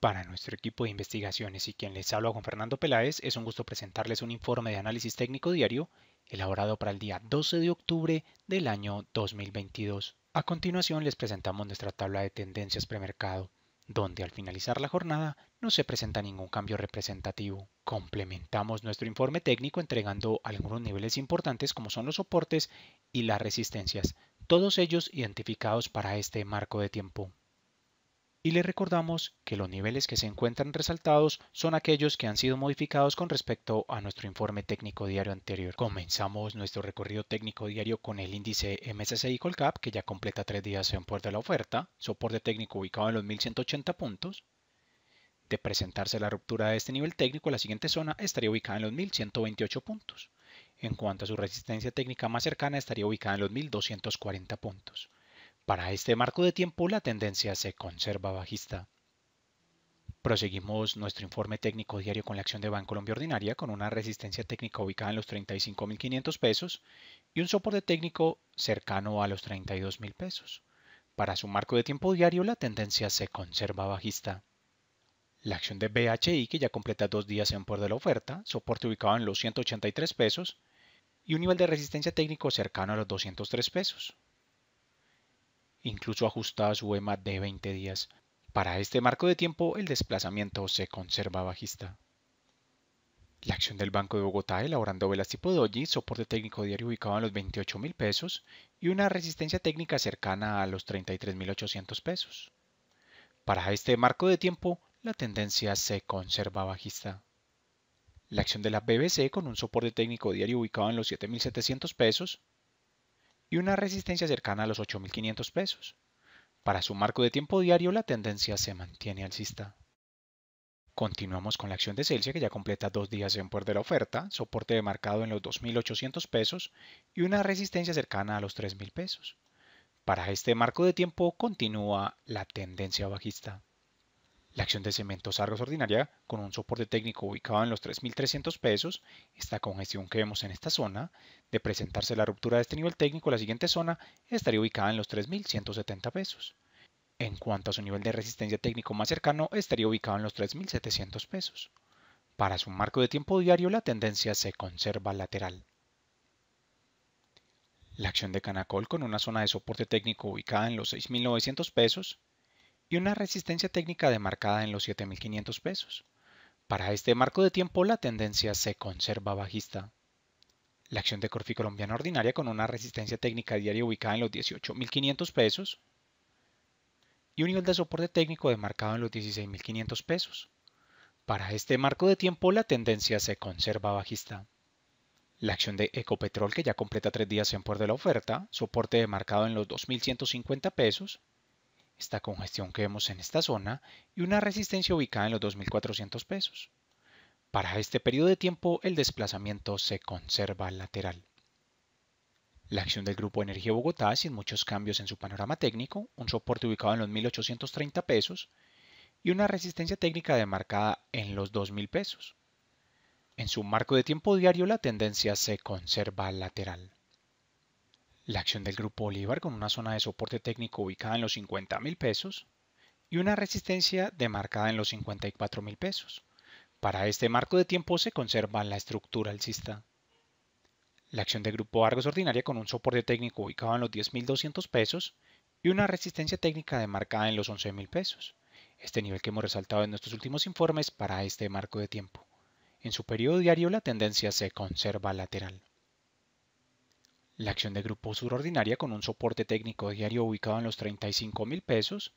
Para nuestro equipo de investigaciones y quien les habla con Fernando Peláez, es un gusto presentarles un informe de análisis técnico diario elaborado para el día 12 de octubre del año 2022. A continuación les presentamos nuestra tabla de tendencias premercado, donde al finalizar la jornada no se presenta ningún cambio representativo. Complementamos nuestro informe técnico entregando algunos niveles importantes como son los soportes y las resistencias, todos ellos identificados para este marco de tiempo y le recordamos que los niveles que se encuentran resaltados son aquellos que han sido modificados con respecto a nuestro informe técnico diario anterior. Comenzamos nuestro recorrido técnico diario con el índice MSCI Colcap que ya completa tres días en puerta de la oferta, soporte técnico ubicado en los 1180 puntos. De presentarse la ruptura de este nivel técnico, la siguiente zona estaría ubicada en los 1128 puntos. En cuanto a su resistencia técnica más cercana, estaría ubicada en los 1240 puntos. Para este marco de tiempo la tendencia se conserva bajista. Proseguimos nuestro informe técnico diario con la acción de Colombia Ordinaria con una resistencia técnica ubicada en los 35.500 pesos y un soporte técnico cercano a los 32.000 pesos. Para su marco de tiempo diario la tendencia se conserva bajista. La acción de BHI que ya completa dos días en por de la oferta, soporte ubicado en los 183 pesos y un nivel de resistencia técnico cercano a los 203 pesos incluso ajustada a su EMA de 20 días. Para este marco de tiempo, el desplazamiento se conserva bajista. La acción del Banco de Bogotá elaborando velas tipo doji, soporte técnico diario ubicado en los $28,000 pesos y una resistencia técnica cercana a los 33.800 pesos. Para este marco de tiempo, la tendencia se conserva bajista. La acción de la BBC con un soporte técnico diario ubicado en los 7.700 pesos y una resistencia cercana a los 8.500 pesos. Para su marco de tiempo diario la tendencia se mantiene alcista. Continuamos con la acción de Celsius que ya completa dos días en puerta de la oferta, soporte de mercado en los 2.800 pesos y una resistencia cercana a los 3.000 pesos. Para este marco de tiempo continúa la tendencia bajista. La acción de Cementos Argos Ordinaria, con un soporte técnico ubicado en los 3.300 pesos, esta congestión que vemos en esta zona, de presentarse la ruptura de este nivel técnico, la siguiente zona estaría ubicada en los 3.170 pesos. En cuanto a su nivel de resistencia técnico más cercano, estaría ubicado en los 3.700 pesos. Para su marco de tiempo diario, la tendencia se conserva lateral. La acción de Canacol con una zona de soporte técnico ubicada en los 6.900 pesos, y una resistencia técnica demarcada en los 7.500 pesos. Para este marco de tiempo la tendencia se conserva bajista. La acción de Corfi colombiana ordinaria con una resistencia técnica diaria ubicada en los 18.500 pesos y un nivel de soporte técnico demarcado en los 16.500 pesos. Para este marco de tiempo la tendencia se conserva bajista. La acción de Ecopetrol que ya completa tres días en puerto de la oferta, soporte demarcado en los 2.150 pesos esta congestión que vemos en esta zona y una resistencia ubicada en los 2.400 pesos. Para este periodo de tiempo el desplazamiento se conserva lateral. La acción del Grupo Energía Bogotá, sin muchos cambios en su panorama técnico, un soporte ubicado en los 1.830 pesos y una resistencia técnica demarcada en los 2.000 pesos. En su marco de tiempo diario la tendencia se conserva lateral la acción del Grupo Bolívar con una zona de soporte técnico ubicada en los 50,000 mil pesos y una resistencia demarcada en los 54 mil pesos. Para este marco de tiempo se conserva la estructura alcista. La acción del Grupo Argos ordinaria con un soporte técnico ubicado en los 10.200 pesos y una resistencia técnica demarcada en los 11.000 pesos. Este nivel que hemos resaltado en nuestros últimos informes para este marco de tiempo. En su periodo diario la tendencia se conserva lateral la acción de grupo Ordinaria con un soporte técnico diario ubicado en los 35 mil pesos,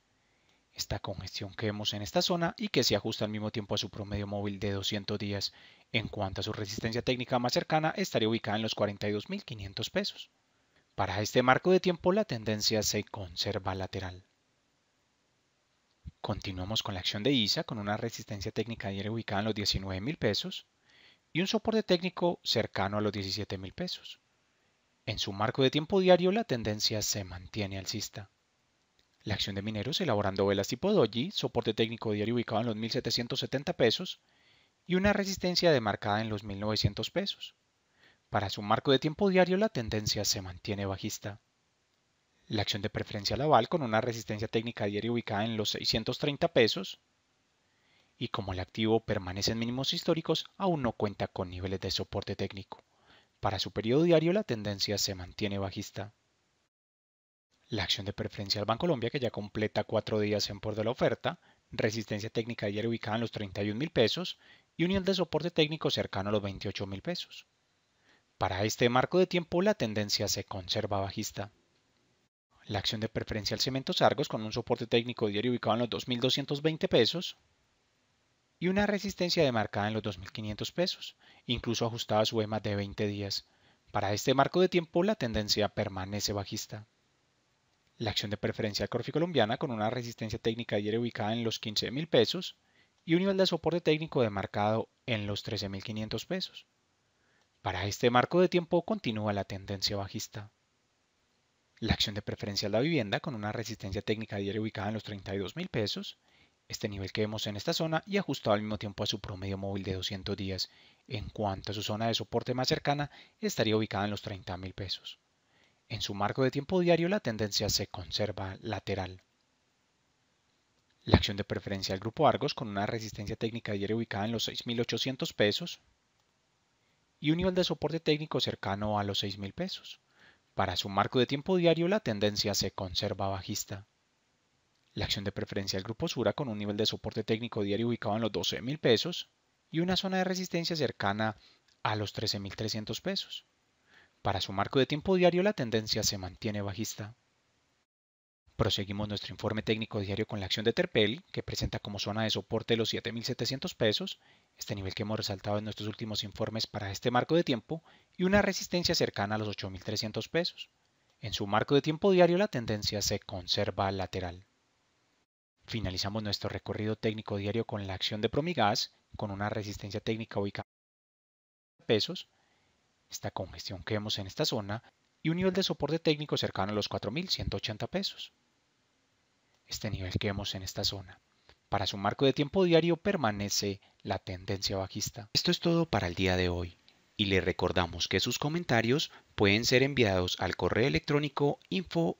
esta congestión que vemos en esta zona y que se ajusta al mismo tiempo a su promedio móvil de 200 días. En cuanto a su resistencia técnica más cercana, estaría ubicada en los 42.500 pesos. Para este marco de tiempo la tendencia se conserva lateral. Continuamos con la acción de ISA con una resistencia técnica diaria ubicada en los 19.000 pesos y un soporte técnico cercano a los 17.000 pesos. En su marco de tiempo diario, la tendencia se mantiene alcista. La acción de mineros elaborando velas tipo doji, soporte técnico diario ubicado en los 1770 pesos y una resistencia demarcada en los 1900 pesos. Para su marco de tiempo diario la tendencia se mantiene bajista. La acción de preferencia laval con una resistencia técnica diaria ubicada en los 630 pesos y como el activo permanece en mínimos históricos aún no cuenta con niveles de soporte técnico. Para su periodo diario la tendencia se mantiene bajista. La acción de preferencia banco Colombia, que ya completa cuatro días en por de la oferta, resistencia técnica diaria ubicada en los 31 mil pesos y unión de soporte técnico cercano a los 28 mil pesos. Para este marco de tiempo la tendencia se conserva bajista. La acción de preferencia al Argos con un soporte técnico diario ubicado en los 2.220 pesos y una resistencia demarcada en los 2.500 pesos, incluso ajustada e a su EMA de 20 días. Para este marco de tiempo la tendencia permanece bajista. La acción de preferencia Corfi colombiana con una resistencia técnica diaria ubicada en los 15.000 pesos y un nivel de soporte técnico demarcado en los 13.500 pesos. Para este marco de tiempo continúa la tendencia bajista. La acción de preferencia de la vivienda con una resistencia técnica diaria ubicada en los 32,000 pesos este nivel que vemos en esta zona y ajustado al mismo tiempo a su promedio móvil de 200 días. En cuanto a su zona de soporte más cercana, estaría ubicada en los 30 mil pesos. En su marco de tiempo diario la tendencia se conserva lateral. La acción de preferencia del grupo Argos con una resistencia técnica diaria ubicada en los 6.800 pesos y un nivel de soporte técnico cercano a los 6.000 pesos. Para su marco de tiempo diario la tendencia se conserva bajista la acción de preferencia del Grupo Sura con un nivel de soporte técnico diario ubicado en los $12,000 pesos y una zona de resistencia cercana a los 13.300 pesos. Para su marco de tiempo diario la tendencia se mantiene bajista. Proseguimos nuestro informe técnico diario con la acción de Terpel, que presenta como zona de soporte los 7.700 pesos, este nivel que hemos resaltado en nuestros últimos informes para este marco de tiempo, y una resistencia cercana a los 8.300 pesos. En su marco de tiempo diario la tendencia se conserva lateral. Finalizamos nuestro recorrido técnico diario con la acción de Promigas, con una resistencia técnica ubicada en pesos, esta congestión que vemos en esta zona y un nivel de soporte técnico cercano a los 4.180 pesos. Este nivel que vemos en esta zona. Para su marco de tiempo diario permanece la tendencia bajista. Esto es todo para el día de hoy y le recordamos que sus comentarios pueden ser enviados al correo electrónico info.grupovalora.com.co.